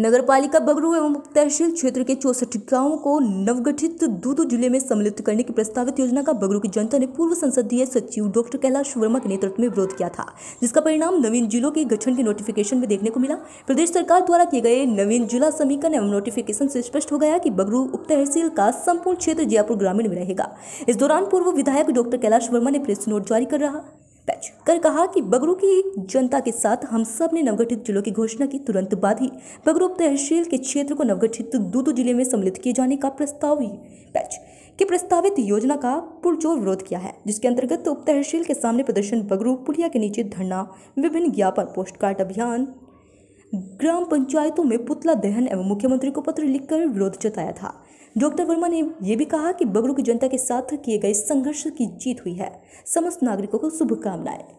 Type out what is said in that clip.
नगर पालिका बगरू एवं तहसील क्षेत्र के चौसठ गांवों को नवगठित दूदू जिले में सम्मिलित करने की प्रस्तावित योजना का बगरू की जनता ने पूर्व संसदीय सचिव डॉक्टर कैलाश वर्मा के नेतृत्व में विरोध किया था जिसका परिणाम नवीन जिलों के गठन के नोटिफिकेशन में देखने को मिला प्रदेश सरकार द्वारा किए गए नवीन जिला समीकरण एवं नोटिफिकेशन से स्पष्ट हो गया कि बगरू उप तहसील का संपूर्ण क्षेत्र जयपुर ग्रामीण में रहेगा इस दौरान पूर्व विधायक डॉक्टर कैलाश वर्मा ने प्रेस नोट जारी कर रहा पैच कर कहा कि बगरू की जनता के साथ हम सब ने नवगठित जिलों की घोषणा की तुरंत बाद ही बगरू तहसील के क्षेत्र को नवगठित दूदू जिले में सम्मिलित किए जाने का प्रस्ताव ही पैच की प्रस्तावित योजना का पुरजोर विरोध किया है जिसके अंतर्गत उप तहसील के सामने प्रदर्शन बगरू पुलिया के नीचे धरना विभिन्न ज्ञापन पोस्टकार्ड अभियान ग्राम पंचायतों में पुतला दहन एवं मुख्यमंत्री को पत्र लिखकर विरोध जताया था डॉक्टर वर्मा ने यह भी कहा कि बगड़ू की जनता के साथ किए गए संघर्ष की जीत हुई है समस्त नागरिकों को शुभकामनाएं